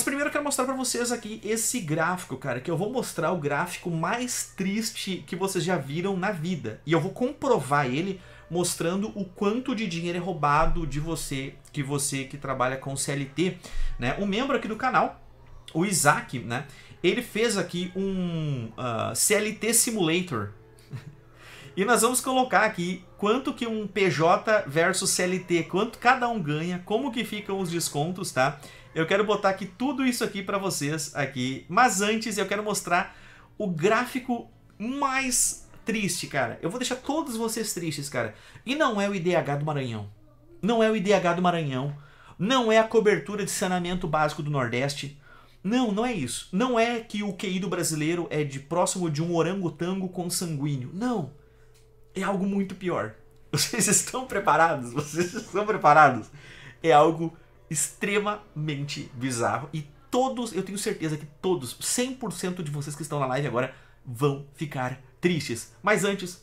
Mas primeiro eu quero mostrar para vocês aqui esse gráfico, cara, que eu vou mostrar o gráfico mais triste que vocês já viram na vida. E eu vou comprovar ele mostrando o quanto de dinheiro é roubado de você, que você que trabalha com CLT, né? Um membro aqui do canal, o Isaac, né? Ele fez aqui um uh, ah, CLT Simulator. e nós vamos colocar aqui quanto que um PJ versus CLT, quanto cada um ganha, como que ficam os descontos, tá? Eu quero botar aqui tudo isso aqui para vocês aqui. Mas antes eu quero mostrar o gráfico mais triste, cara. Eu vou deixar todos vocês tristes, cara. E não é o IDH do Maranhão. Não é o IDH do Maranhão. Não é a cobertura de saneamento básico do Nordeste. Não, não é isso. Não é que o QI do brasileiro é de próximo de um orangotango consanguíneo. Não. É algo muito pior. Vocês estão preparados? Vocês estão preparados? É algo extremamente bizarro e todos, eu tenho certeza que todos, 100% de vocês que estão na live agora vão ficar tristes. Mas antes,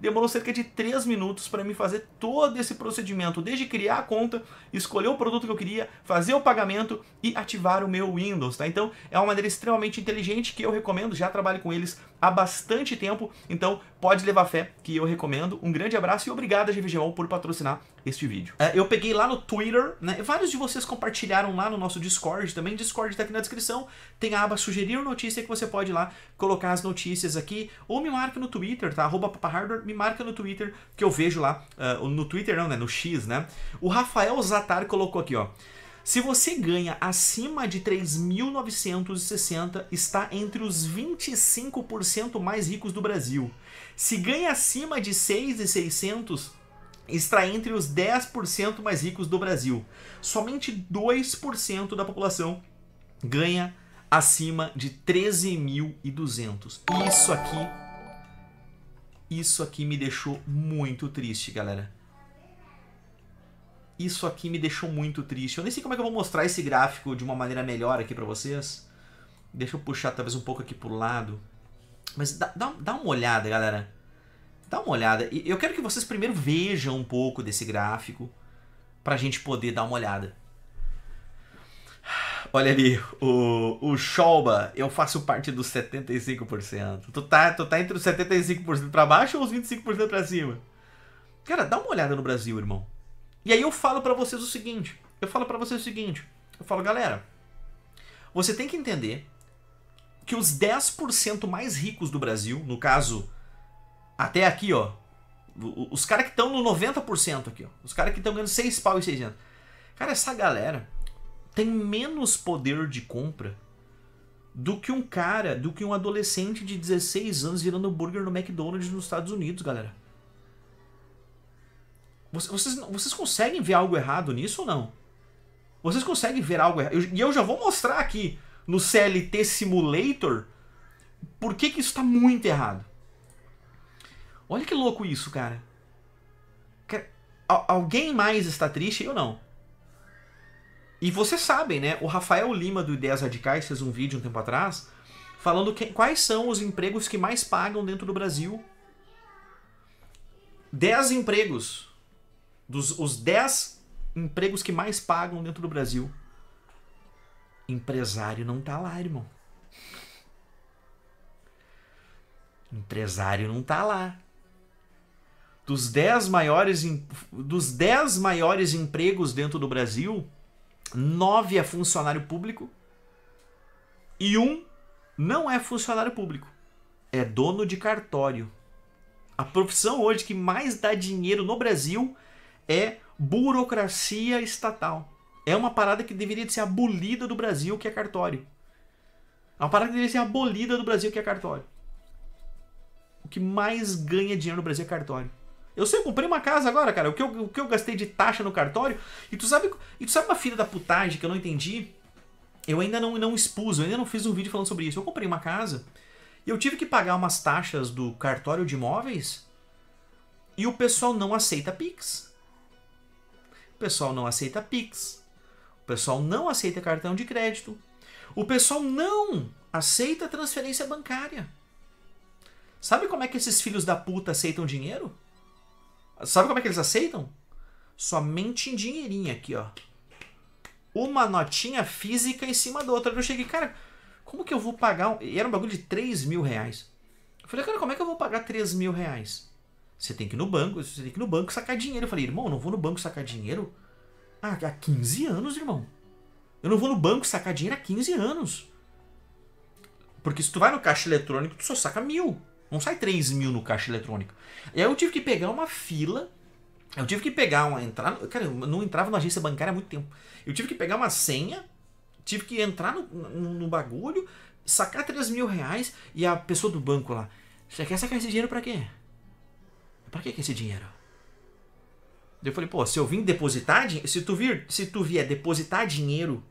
demorou cerca de 3 minutos para me fazer todo esse procedimento, desde criar a conta, escolher o produto que eu queria, fazer o pagamento e ativar o meu Windows, tá? Então, é uma maneira extremamente inteligente que eu recomendo, já trabalho com eles há bastante tempo, então pode levar fé que eu recomendo. Um grande abraço e obrigado a GVGO por patrocinar este vídeo. É, eu peguei lá no Twitter, né? Vários de vocês compartilharam lá no nosso Discord também. Discord tá aqui na descrição. Tem a aba sugerir notícia que você pode lá colocar as notícias aqui. Ou me marque no Twitter, tá? Arroba Hardware, me marca no Twitter, que eu vejo lá. Uh, no Twitter não, né? No X, né? O Rafael Zatar colocou aqui, ó. Se você ganha acima de 3.960, está entre os 25% mais ricos do Brasil. Se ganha acima de 6.600, está entre os 10% mais ricos do Brasil. Somente 2% da população ganha acima de 13.200. Isso aqui isso aqui me deixou muito triste, galera. Isso aqui me deixou muito triste. Eu nem sei como é que eu vou mostrar esse gráfico de uma maneira melhor aqui pra vocês. Deixa eu puxar talvez um pouco aqui pro lado. Mas dá, dá, dá uma olhada, galera. Dá uma olhada. eu quero que vocês primeiro vejam um pouco desse gráfico pra gente poder dar uma olhada. Olha ali, o, o Scholba, eu faço parte dos 75%. Tu tá, tu tá entre os 75% para baixo ou os 25% para cima? Cara, dá uma olhada no Brasil, irmão. E aí eu falo para vocês o seguinte, eu falo para vocês o seguinte, eu falo, galera, você tem que entender que os 10% mais ricos do Brasil, no caso, até aqui, ó, os caras que estão no 90% aqui, ó, os caras que estão ganhando 6 pau e 600. Cara, essa galera tem menos poder de compra do que um cara, do que um adolescente de 16 anos virando burger no McDonald's nos Estados Unidos, galera. Vocês, vocês conseguem ver algo errado nisso ou não? Vocês conseguem ver algo errado? E eu já vou mostrar aqui no CLT Simulator por que, que isso está muito errado. Olha que louco isso, cara. Alguém mais está triste? Eu não. E vocês sabem, né? O Rafael Lima do Ideias Radicais fez um vídeo um tempo atrás falando que, quais são os empregos que mais pagam dentro do Brasil. 10 empregos. Dos, os 10 empregos que mais pagam dentro do Brasil. Empresário não tá lá, irmão. Empresário não tá lá. Dos 10 maiores, dos 10 maiores empregos dentro do Brasil, nove é funcionário público e um não é funcionário público, é dono de cartório. A profissão hoje que mais dá dinheiro no Brasil é burocracia estatal. É uma parada que deveria ser abolida do Brasil, que é cartório. É uma parada que deveria ser abolida do Brasil, que é cartório. O que mais ganha dinheiro no Brasil é cartório. Eu sei, eu comprei uma casa agora, cara. O que eu, o que eu gastei de taxa no cartório. E tu sabe, e tu sabe uma filha da putagem que eu não entendi? Eu ainda não, não expus, eu ainda não fiz um vídeo falando sobre isso. Eu comprei uma casa e eu tive que pagar umas taxas do cartório de imóveis e o pessoal não aceita Pix. O pessoal não aceita Pix. O pessoal não aceita cartão de crédito. O pessoal não aceita transferência bancária. Sabe como é que esses filhos da puta aceitam dinheiro? Sabe como é que eles aceitam? Somente em dinheirinho aqui, ó. Uma notinha física em cima da outra. Eu cheguei, cara, como que eu vou pagar? E era um bagulho de 3 mil reais. Eu falei, cara, como é que eu vou pagar 3 mil reais? Você tem que ir no banco, você tem que ir no banco sacar dinheiro. Eu falei, irmão, não vou no banco sacar dinheiro ah, há 15 anos, irmão. Eu não vou no banco sacar dinheiro há 15 anos. Porque se tu vai no caixa eletrônico, tu só saca mil. Não sai 3 mil no caixa eletrônico. E aí eu tive que pegar uma fila. Eu tive que pegar uma. Entrar, cara, eu não entrava na agência bancária há muito tempo. Eu tive que pegar uma senha, tive que entrar no, no, no bagulho, sacar 3 mil reais e a pessoa do banco lá. Você quer sacar esse dinheiro para quê? Para que, é esse dinheiro? Eu falei, pô, se eu vim depositar, se tu vir, se tu vier depositar dinheiro,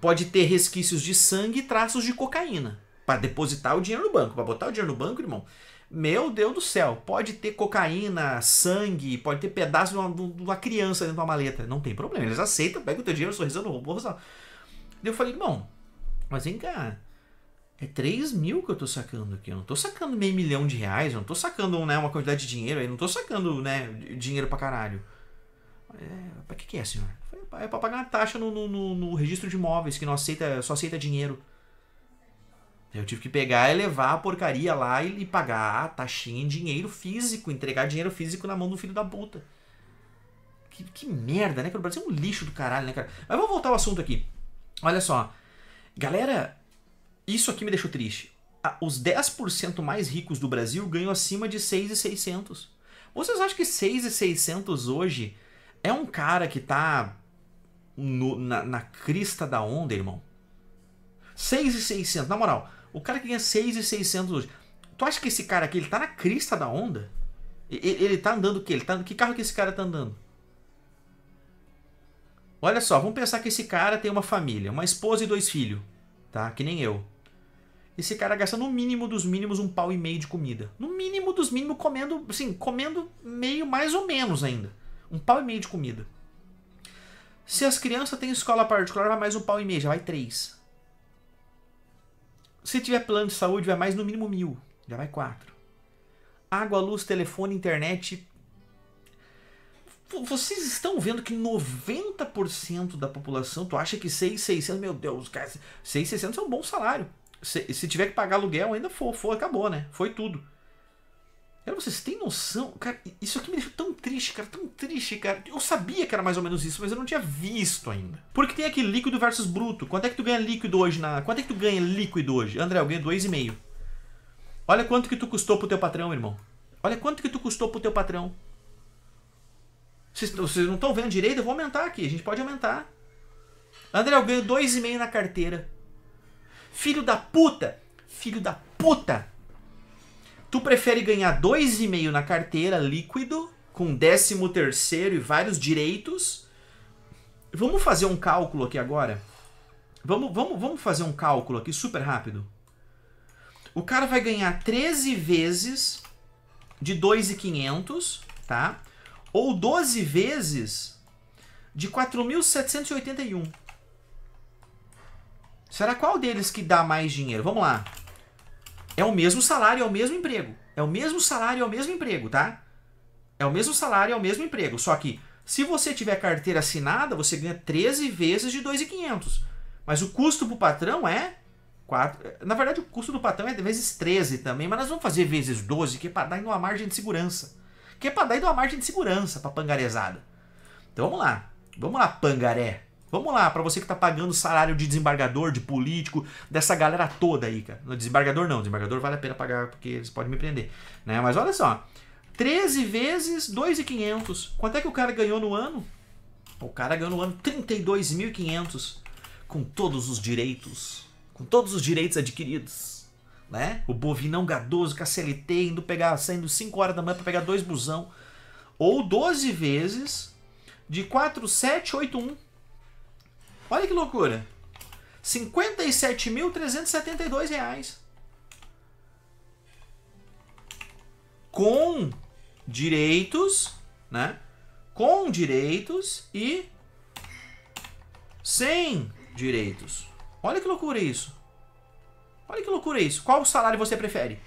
pode ter resquícios de sangue e traços de cocaína para depositar o dinheiro no banco, para botar o dinheiro no banco, irmão. Meu Deus do céu, pode ter cocaína, sangue, pode ter pedaço de uma, de uma criança dentro de uma maleta. Não tem problema, eles aceitam, pega o teu dinheiro, sorrisão no usar. Daí eu falei, irmão, mas vem cá, é 3 mil que eu tô sacando aqui. Eu não tô sacando meio milhão de reais, eu não tô sacando né, uma quantidade de dinheiro, eu não tô sacando né, dinheiro pra caralho. É, pra que, que é, senhor? É pra pagar uma taxa no, no, no registro de imóveis que não aceita, só aceita dinheiro. Eu tive que pegar e levar a porcaria lá e, e pagar a taxinha em dinheiro físico, entregar dinheiro físico na mão do filho da puta. Que, que merda, né? Que o Brasil é um lixo do caralho, né, cara? Mas vamos voltar ao assunto aqui. Olha só. Galera, isso aqui me deixou triste. os 10% mais ricos do Brasil ganham acima de 6,600. Vocês acham que 6,600 hoje é um cara que tá no, na, na crista da onda, irmão? 6,600, na moral. O cara que ganha 6,600 hoje. Tu acha que esse cara aqui, ele tá na crista da onda? Ele, ele tá andando o quê? Ele tá, que carro que esse cara tá andando? Olha só, vamos pensar que esse cara tem uma família, uma esposa e dois filhos, tá? Que nem eu. Esse cara gasta no mínimo dos mínimos um pau e meio de comida. No mínimo dos mínimos comendo, assim, comendo meio mais ou menos ainda. Um pau e meio de comida. Se as crianças têm escola particular, vai mais um pau e meio, já vai três. Se tiver plano de saúde, vai mais no mínimo mil. Já vai quatro. Água, luz, telefone, internet. Vocês estão vendo que 90% da população, tu acha que 6,600, meu Deus, 6,600 é um bom salário. Se, se tiver que pagar aluguel, ainda for, for, acabou, né? Foi tudo. Cara, vocês têm noção? Cara, isso aqui me deixou tão triste, cara, tão triste, cara. Eu sabia que era mais ou menos isso, mas eu não tinha visto ainda. Porque tem aqui líquido versus bruto. Quanto é que tu ganha líquido hoje na... Quanto é que tu ganha líquido hoje? André, eu ganho 2,5. Olha quanto que tu custou pro teu patrão, irmão. Olha quanto que tu custou pro teu patrão. Vocês, vocês não estão vendo direito? Eu vou aumentar aqui, a gente pode aumentar. André, eu ganho 2,5 na carteira. Filho da puta! Filho da puta! Tu prefere ganhar 2,5 na carteira líquido, com 13 terceiro e vários direitos. Vamos fazer um cálculo aqui agora? Vamos, vamos, vamos fazer um cálculo aqui super rápido. O cara vai ganhar 13 vezes de 2,500, tá? Ou 12 vezes de 4.781. Será qual deles que dá mais dinheiro? Vamos lá. É o mesmo salário, é o mesmo emprego. É o mesmo salário, é o mesmo emprego, tá? É o mesmo salário, é o mesmo emprego. Só que se você tiver carteira assinada, você ganha 13 vezes de 2,500. Mas o custo pro patrão é 4. Eh, na verdade, o custo do patrão é vezes 13 também, mas nós vamos fazer vezes 12, que é para dar uma margem de segurança. Que é para dar uma margem de segurança para pangarezada. Então vamos lá. Vamos lá, pangaré. Vamos lá, para você que tá pagando salário de desembargador, de político, dessa galera toda aí, cara. Desembargador não, desembargador vale a pena pagar porque eles podem me prender, né? Mas olha só, 13 vezes 2.500. Quanto é que o cara ganhou no ano? O cara ganhou no ano 32.500 com todos os direitos, com todos os direitos adquiridos, né? O bovinão gadoso, cacete, indo pegar, saindo 5 horas da manhã para pegar dois busão ou 12 vezes de 4781 Olha que loucura. R$ 57.372. Com direitos, né? Com direitos e sem direitos. Olha que loucura isso. Olha que loucura isso. Qual salário você prefere?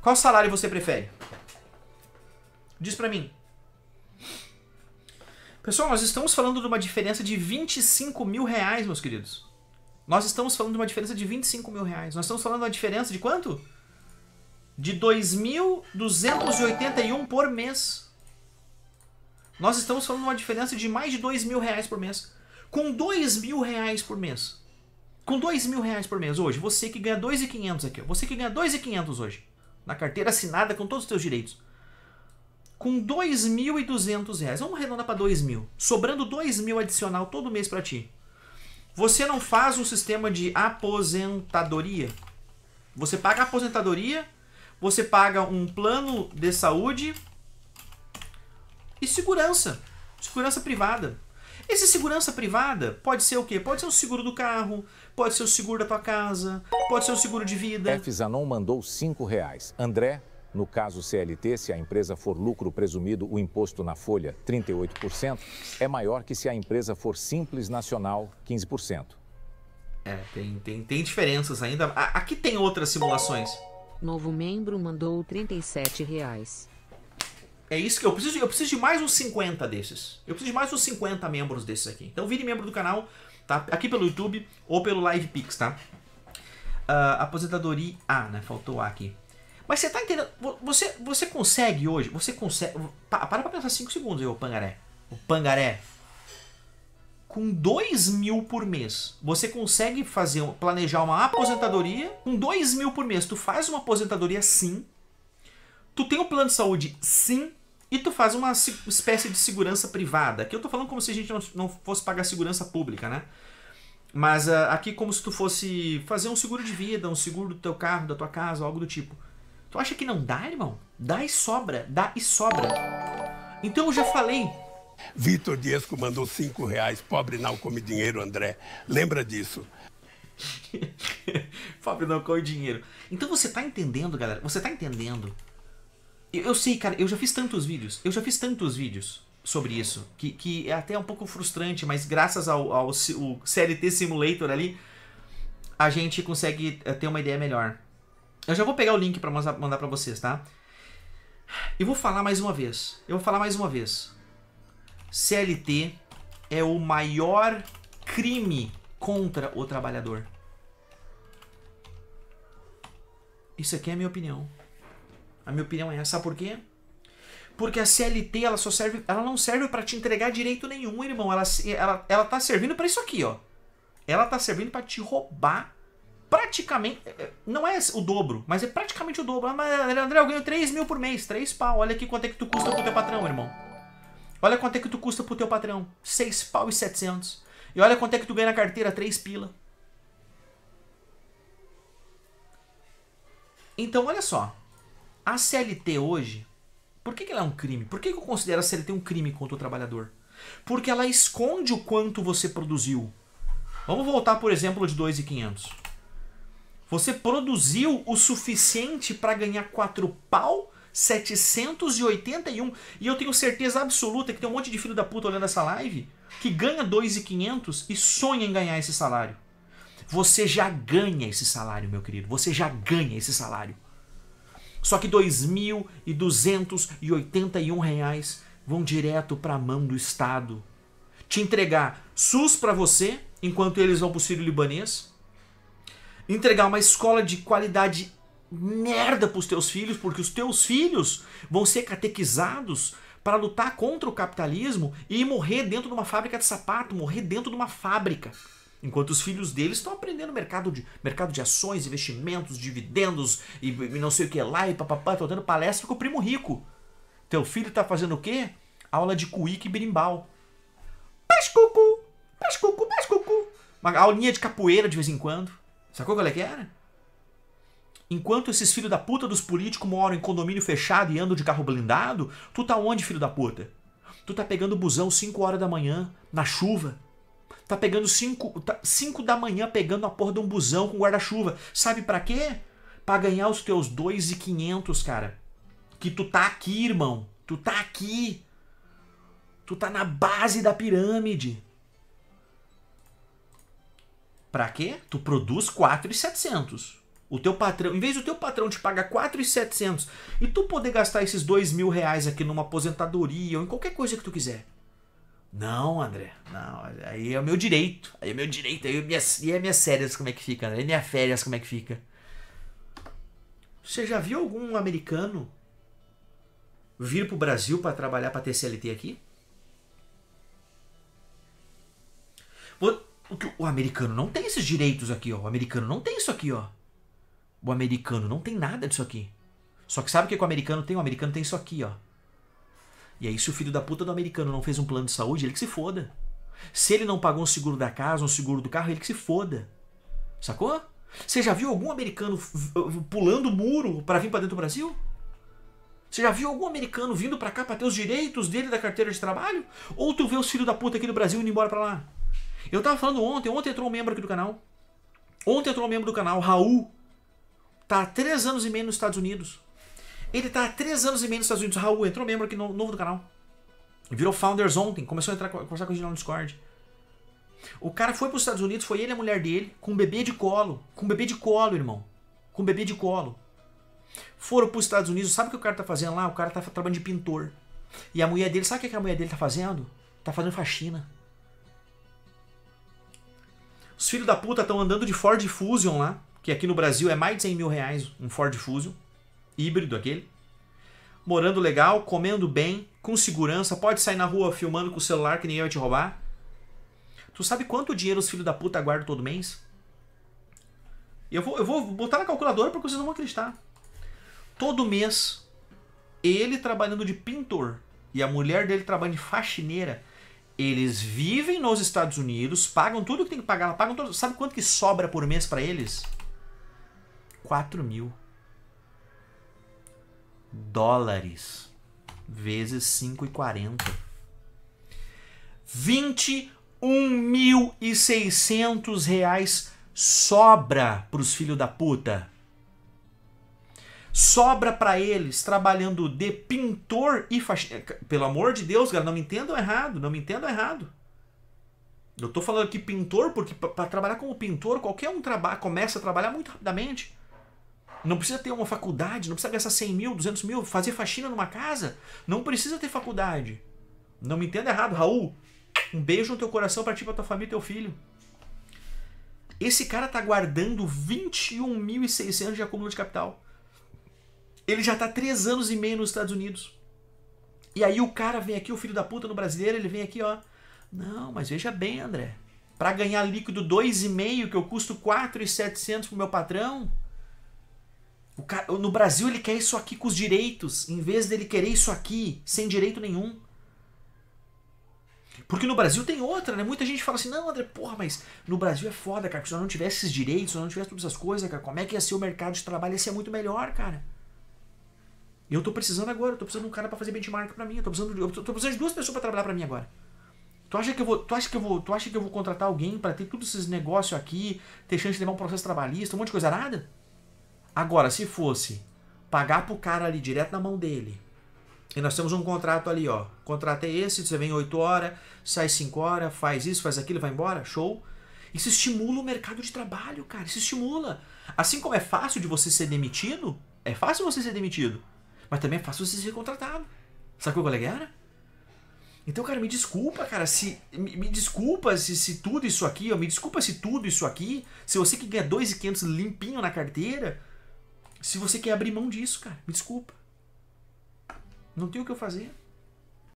Qual salário você prefere? Diz pra mim. Pessoal, nós estamos falando de uma diferença de 25 mil reais, meus queridos. Nós estamos falando de uma diferença de 25 mil reais. Nós estamos falando de uma diferença de quanto? De 2.281 por mês. Nós estamos falando de uma diferença de mais de 2 mil reais por mês. Com 2 mil reais por mês. Com 2 mil reais por mês hoje, você que ganha 2.500 aqui, você que ganha 2.500 hoje, na carteira assinada com todos os seus direitos com 2.200 reais. Vamos arredondar para 2.000. Sobrando 2.000 adicional todo mês para ti. Você não faz um sistema de aposentadoria. Você paga aposentadoria, você paga um plano de saúde e segurança. Segurança privada. Esse segurança privada pode ser o quê? Pode ser o seguro do carro, pode ser o seguro da tua casa, pode ser o seguro de vida. F. Zanon mandou R$ reais. André no caso CLT, se a empresa for lucro presumido, o imposto na folha, 38%, é maior que se a empresa for simples nacional, 15%. É, tem, tem, tem diferenças ainda. Aqui tem outras simulações. Novo membro mandou 37 reais. É isso que eu preciso. Eu preciso de mais uns 50 desses. Eu preciso de mais uns 50 membros desses aqui. Então vire membro do canal, tá? Aqui pelo YouTube ou pelo LivePix, tá? Uh, aposentadoria... Ah, né? Faltou A aqui. Mas você tá entendendo? Você, você consegue hoje? Você consegue. Para pra pensar 5 segundos, o Pangaré. O Pangaré. Com 2 mil por mês, você consegue fazer planejar uma aposentadoria. Com 2 mil por mês, tu faz uma aposentadoria sim. Tu tem um plano de saúde sim. E tu faz uma espécie de segurança privada. Aqui eu tô falando como se a gente não, não fosse pagar segurança pública, né? Mas uh, aqui como se tu fosse fazer um seguro de vida, um seguro do teu carro, da tua casa, algo do tipo. Tu acha que não dá, irmão? Dá e sobra, dá e sobra. Então eu já falei. Vitor Diesco mandou cinco reais. Pobre não come dinheiro, André. Lembra disso. Pobre não come dinheiro. Então você tá entendendo, galera? Você tá entendendo? Eu, eu, sei, cara, eu já fiz tantos vídeos. Eu já fiz tantos vídeos sobre isso. Que, que é até um pouco frustrante, mas graças ao, ao, ao CLT Simulator ali, a gente consegue eh, ter uma ideia melhor. Eu já vou pegar o link para mandar para vocês, tá? E vou falar mais uma vez. Eu vou falar mais uma vez. CLT é o maior crime contra o trabalhador. Isso aqui é a minha opinião. A minha opinião é essa. Sabe por quê? Porque a CLT, ela só serve, ela não serve para te entregar direito nenhum, irmão. Ela ela, ela tá servindo para isso aqui, ó. Ela tá servindo para te roubar praticamente. É, é, não é o dobro, mas é praticamente o dobro. Ah, mas André, eu ganho 3 mil por mês, 3 pau. Olha aqui quanto é que tu custa pro teu patrão, irmão. Olha quanto é que tu custa pro teu patrão. 6 pau e 700. E olha quanto é que tu ganha na carteira, 3 pila. Então, olha só. A CLT hoje, por que, que ela é um crime? Por que, que eu considero a CLT um crime contra o trabalhador? Porque ela esconde o quanto você produziu. Vamos voltar, por exemplo, de 2,500. Você produziu o suficiente para ganhar 4 pau? 781. E eu tenho certeza absoluta que tem um monte de filho da puta olhando essa live que ganha 2,500 e sonha em ganhar esse salário. Você já ganha esse salário, meu querido. Você já ganha esse salário. Só que 2.281 reais vão direto para a mão do Estado. Te entregar SUS para você, enquanto eles vão para o Sírio Libanês, entregar uma escola de qualidade merda para os teus filhos, porque os teus filhos vão ser catequizados para lutar contra o capitalismo e morrer dentro de uma fábrica de sapato, morrer dentro de uma fábrica. Enquanto os filhos deles estão aprendendo mercado de, mercado de ações, investimentos, dividendos e, e não sei o que lá, e papapá, estão dando palestra com o primo rico. Teu filho está fazendo o quê? Aula de cuíque e birimbau. Pescucu, pescucu, pescucu. Uma aulinha de capoeira de vez em quando. Sacou qual é que era? Enquanto esses filhos da puta dos políticos moram em condomínio fechado e andam de carro blindado, tu tá onde, filho da puta? Tu tá pegando busão 5 horas da manhã, na chuva. Tá pegando 5 tá, cinco da manhã pegando a porra de um busão com guarda-chuva. Sabe para quê? Pra ganhar os teus 2,500, cara. Que tu tá aqui, irmão. Tu tá aqui. Tu tá na base da pirâmide. Para quê? Tu produz 4,700. O teu patrão, em vez do teu patrão te pagar 4,700 e tu poder gastar esses dois mil reais aqui numa aposentadoria ou em qualquer coisa que tu quiser. Não, André, não, aí é o meu direito, aí é meu direito, aí é minhas, e é minhas férias como é que fica, né? E minhas férias como é que fica. Você já viu algum americano vir pro Brasil para trabalhar para TCLT aqui? o americano não tem esses direitos aqui, ó. O americano não tem isso aqui, ó. O americano não tem nada disso aqui. Só que sabe o que, que o americano tem? O americano tem isso aqui, ó. E aí, se o filho da puta do americano não fez um plano de saúde, ele que se foda. Se ele não pagou um seguro da casa, um seguro do carro, ele que se foda. Sacou? Você já viu algum americano pulando muro para vir para dentro do Brasil? Você já viu algum americano vindo para cá para ter os direitos dele da carteira de trabalho? Ou tu vê os filhos da puta aqui no Brasil indo embora para lá? Eu tava falando ontem, ontem entrou um membro aqui do canal. Ontem entrou um membro do canal, Raul. Tá há três anos e meio nos Estados Unidos. Ele tá há três anos e meio nos Estados Unidos. Raul entrou membro aqui no, novo do canal. Virou founders ontem, começou a entrar, conversar com a gente no Discord. O cara foi para os Estados Unidos, foi ele e a mulher dele, com um bebê de colo. Com um bebê de colo, irmão. Com um bebê de colo. Foram para os Estados Unidos, sabe o que o cara tá fazendo lá? O cara tá trabalhando de pintor. E a mulher dele, sabe o que a mulher dele tá fazendo? Tá fazendo faxina. Os filhos da puta estão andando de Ford Fusion lá, que aqui no Brasil é mais de 100 mil reais um Ford Fusion, híbrido aquele. Morando legal, comendo bem, com segurança, pode sair na rua filmando com o celular que ninguém vai te roubar. Tu sabe quanto dinheiro os filhos da puta guardam todo mês? Eu vou, eu vou botar na calculadora porque vocês não vão acreditar. Todo mês, ele trabalhando de pintor e a mulher dele trabalhando de faxineira, eles vivem nos Estados Unidos, pagam tudo que tem que pagar, pagam tudo. Sabe quanto que sobra por mês para eles? 4 mil dólares vezes 5,40. 21.600 reais sobra para os filhos da puta sobra para eles trabalhando de pintor e faxineiro. Eh, pelo amor de Deus, galera não me entendam errado, não me entendam errado. Eu tô falando aqui pintor porque para trabalhar como pintor, qualquer um trabalha, começa a trabalhar muito rapidamente. Não precisa ter uma faculdade, não precisa gastar 100 mil, 200 mil, fazer faxina numa casa. Não precisa ter faculdade. Não me entenda errado, Raul. Um beijo no teu coração para ti, pra tua família e teu filho. Esse cara tá guardando 21.600 de acúmulo de capital. Ele já tá três anos e meio nos Estados Unidos. E aí o cara vem aqui, o filho da puta no brasileiro, ele vem aqui, ó. Não, mas veja bem, André. Para ganhar líquido 2,5, que eu custo 4,700 pro meu patrão, Cara, no Brasil ele quer isso aqui com os direitos, em vez dele querer isso aqui sem direito nenhum. Porque no Brasil tem outra, né? Muita gente fala assim, não, André, porra, mas no Brasil é foda, cara, porque se eu não tivesse esses direitos, se eu não tivesse todas essas coisas, cara, como é que ia ser o mercado de trabalho? Ia ser muito melhor, cara. E eu tô precisando agora, eu tô precisando de um cara para fazer benchmark para mim, eu tô precisando de, eu tô, tô precisando de duas pessoas para trabalhar para mim agora. Tu acha que eu vou, tu acha que eu vou, tu acha que eu vou contratar alguém para ter todos esses negócios aqui, ter chance de levar um processo trabalhista, um monte de coisa nada? Agora, se fosse pagar pro cara ali direto na mão dele, e nós temos um contrato ali, ó. contrato é esse, você vem 8 horas, sai 5 horas, faz isso, faz aquilo, vai embora, show. Isso estimula o mercado de trabalho, cara. Isso estimula. Assim como é fácil de você ser demitido, é fácil você ser demitido. Mas também é fácil você ser contratado. Sacou qual é que era? Então, cara, me desculpa, cara, se. Me, me desculpa se, se, tudo isso aqui, ó, me desculpa se tudo isso aqui, se você que ganha 2,500 limpinho na carteira, se você quer abrir mão disso, cara, me desculpa. Não tem o que eu fazer.